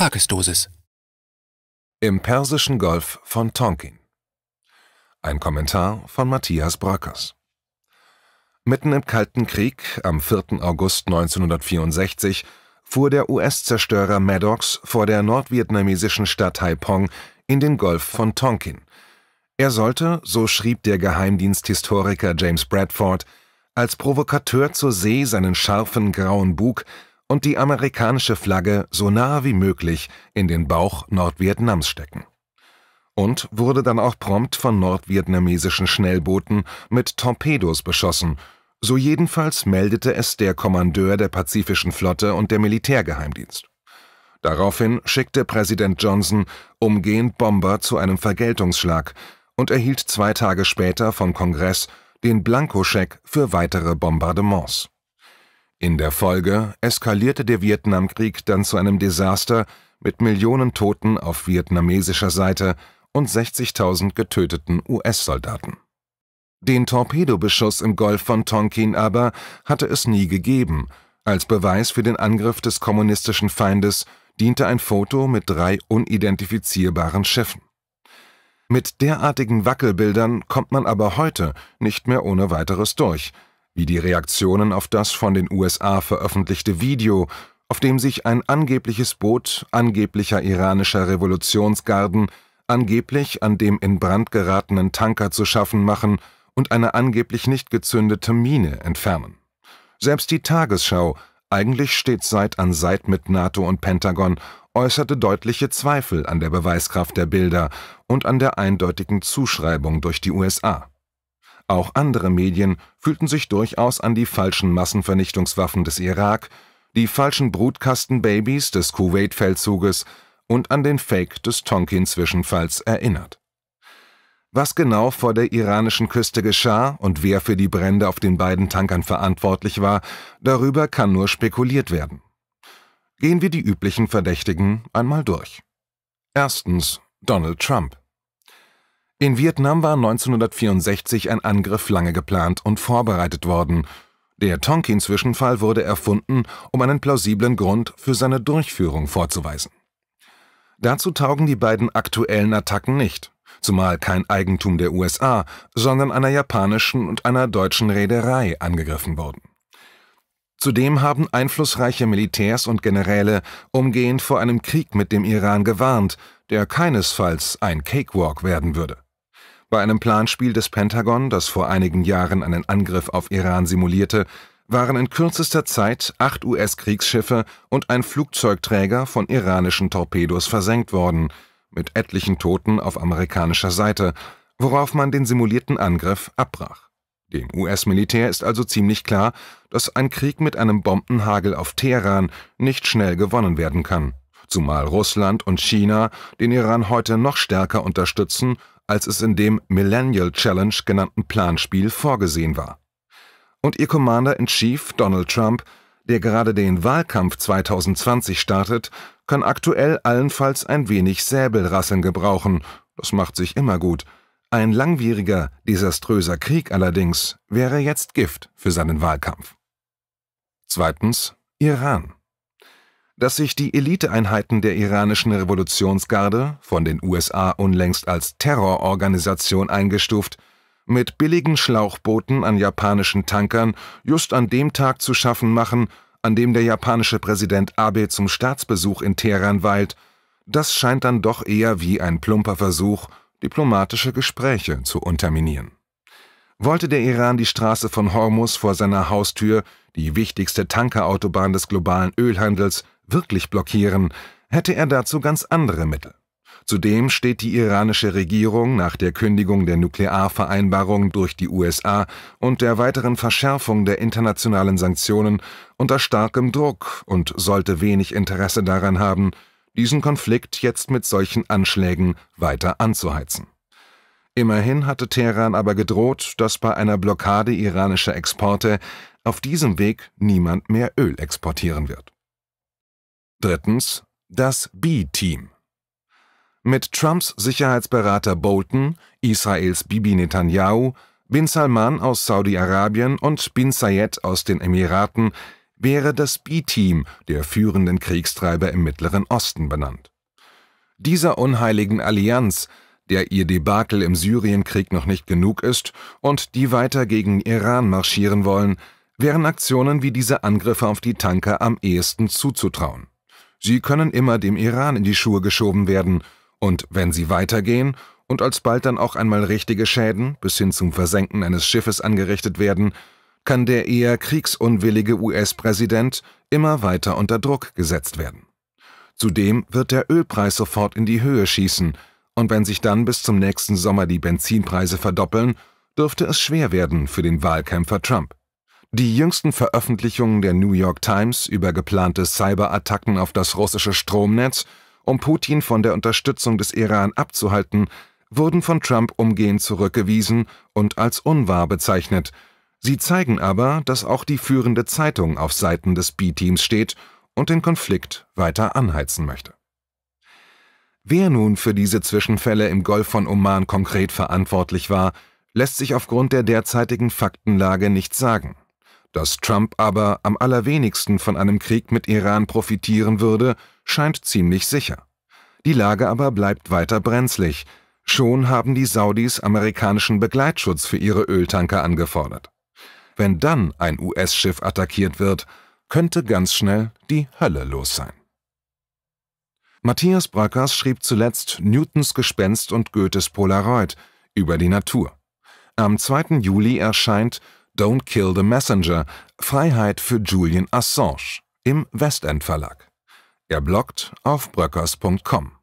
Tagesdosis. Im Persischen Golf von Tonkin. Ein Kommentar von Matthias Bröckers. Mitten im Kalten Krieg, am 4. August 1964, fuhr der US-Zerstörer Maddox vor der nordvietnamesischen Stadt Haiphong in den Golf von Tonkin. Er sollte, so schrieb der Geheimdiensthistoriker James Bradford, als Provokateur zur See seinen scharfen grauen Bug und die amerikanische Flagge so nahe wie möglich in den Bauch Nordvietnams stecken. Und wurde dann auch prompt von nordvietnamesischen Schnellbooten mit Torpedos beschossen, so jedenfalls meldete es der Kommandeur der Pazifischen Flotte und der Militärgeheimdienst. Daraufhin schickte Präsident Johnson umgehend Bomber zu einem Vergeltungsschlag und erhielt zwei Tage später vom Kongress den Blankoscheck für weitere Bombardements. In der Folge eskalierte der Vietnamkrieg dann zu einem Desaster mit Millionen Toten auf vietnamesischer Seite und 60.000 getöteten US-Soldaten. Den Torpedobeschuss im Golf von Tonkin aber hatte es nie gegeben. Als Beweis für den Angriff des kommunistischen Feindes diente ein Foto mit drei unidentifizierbaren Schiffen. Mit derartigen Wackelbildern kommt man aber heute nicht mehr ohne weiteres durch – wie die Reaktionen auf das von den USA veröffentlichte Video, auf dem sich ein angebliches Boot angeblicher iranischer Revolutionsgarden angeblich an dem in Brand geratenen Tanker zu schaffen machen und eine angeblich nicht gezündete Mine entfernen. Selbst die Tagesschau, eigentlich stets Seit an Seit mit NATO und Pentagon, äußerte deutliche Zweifel an der Beweiskraft der Bilder und an der eindeutigen Zuschreibung durch die USA. Auch andere Medien fühlten sich durchaus an die falschen Massenvernichtungswaffen des Irak, die falschen Brutkastenbabys des Kuwait-Feldzuges und an den Fake des Tonkin-Zwischenfalls erinnert. Was genau vor der iranischen Küste geschah und wer für die Brände auf den beiden Tankern verantwortlich war, darüber kann nur spekuliert werden. Gehen wir die üblichen Verdächtigen einmal durch. Erstens Donald Trump. In Vietnam war 1964 ein Angriff lange geplant und vorbereitet worden. Der Tonkin-Zwischenfall wurde erfunden, um einen plausiblen Grund für seine Durchführung vorzuweisen. Dazu taugen die beiden aktuellen Attacken nicht, zumal kein Eigentum der USA, sondern einer japanischen und einer deutschen Reederei angegriffen wurden. Zudem haben einflussreiche Militärs und Generäle umgehend vor einem Krieg mit dem Iran gewarnt, der keinesfalls ein Cakewalk werden würde. Bei einem Planspiel des Pentagon, das vor einigen Jahren einen Angriff auf Iran simulierte, waren in kürzester Zeit acht US-Kriegsschiffe und ein Flugzeugträger von iranischen Torpedos versenkt worden, mit etlichen Toten auf amerikanischer Seite, worauf man den simulierten Angriff abbrach. Dem US-Militär ist also ziemlich klar, dass ein Krieg mit einem Bombenhagel auf Teheran nicht schnell gewonnen werden kann, zumal Russland und China den Iran heute noch stärker unterstützen als es in dem Millennial Challenge genannten Planspiel vorgesehen war. Und ihr Commander in Chief, Donald Trump, der gerade den Wahlkampf 2020 startet, kann aktuell allenfalls ein wenig Säbelrasseln gebrauchen, das macht sich immer gut. Ein langwieriger, desaströser Krieg allerdings wäre jetzt Gift für seinen Wahlkampf. Zweitens Iran dass sich die Eliteeinheiten der iranischen Revolutionsgarde, von den USA unlängst als Terrororganisation eingestuft, mit billigen Schlauchbooten an japanischen Tankern just an dem Tag zu schaffen machen, an dem der japanische Präsident Abe zum Staatsbesuch in Teheran weilt, das scheint dann doch eher wie ein plumper Versuch, diplomatische Gespräche zu unterminieren. Wollte der Iran die Straße von Hormus vor seiner Haustür, die wichtigste Tankerautobahn des globalen Ölhandels, wirklich blockieren, hätte er dazu ganz andere Mittel. Zudem steht die iranische Regierung nach der Kündigung der Nuklearvereinbarung durch die USA und der weiteren Verschärfung der internationalen Sanktionen unter starkem Druck und sollte wenig Interesse daran haben, diesen Konflikt jetzt mit solchen Anschlägen weiter anzuheizen. Immerhin hatte Teheran aber gedroht, dass bei einer Blockade iranischer Exporte auf diesem Weg niemand mehr Öl exportieren wird. Drittens das B-Team. Mit Trumps Sicherheitsberater Bolton, Israels Bibi Netanyahu, Bin Salman aus Saudi-Arabien und Bin Sayed aus den Emiraten wäre das B-Team der führenden Kriegstreiber im Mittleren Osten benannt. Dieser unheiligen Allianz, der ihr Debakel im Syrienkrieg noch nicht genug ist und die weiter gegen Iran marschieren wollen, wären Aktionen wie diese Angriffe auf die Tanker am ehesten zuzutrauen. Sie können immer dem Iran in die Schuhe geschoben werden, und wenn sie weitergehen und alsbald dann auch einmal richtige Schäden bis hin zum Versenken eines Schiffes angerichtet werden, kann der eher kriegsunwillige US-Präsident immer weiter unter Druck gesetzt werden. Zudem wird der Ölpreis sofort in die Höhe schießen, und wenn sich dann bis zum nächsten Sommer die Benzinpreise verdoppeln, dürfte es schwer werden für den Wahlkämpfer Trump. Die jüngsten Veröffentlichungen der New York Times über geplante Cyberattacken auf das russische Stromnetz, um Putin von der Unterstützung des Iran abzuhalten, wurden von Trump umgehend zurückgewiesen und als unwahr bezeichnet. Sie zeigen aber, dass auch die führende Zeitung auf Seiten des B-Teams steht und den Konflikt weiter anheizen möchte. Wer nun für diese Zwischenfälle im Golf von Oman konkret verantwortlich war, lässt sich aufgrund der derzeitigen Faktenlage nicht sagen. Dass Trump aber am allerwenigsten von einem Krieg mit Iran profitieren würde, scheint ziemlich sicher. Die Lage aber bleibt weiter brenzlig. Schon haben die Saudis amerikanischen Begleitschutz für ihre Öltanker angefordert. Wenn dann ein US-Schiff attackiert wird, könnte ganz schnell die Hölle los sein. Matthias Brackers schrieb zuletzt Newtons Gespenst und Goethes Polaroid über die Natur. Am 2. Juli erscheint Don't Kill the Messenger, Freiheit für Julian Assange im Westend Verlag. Er bloggt auf bröckers.com.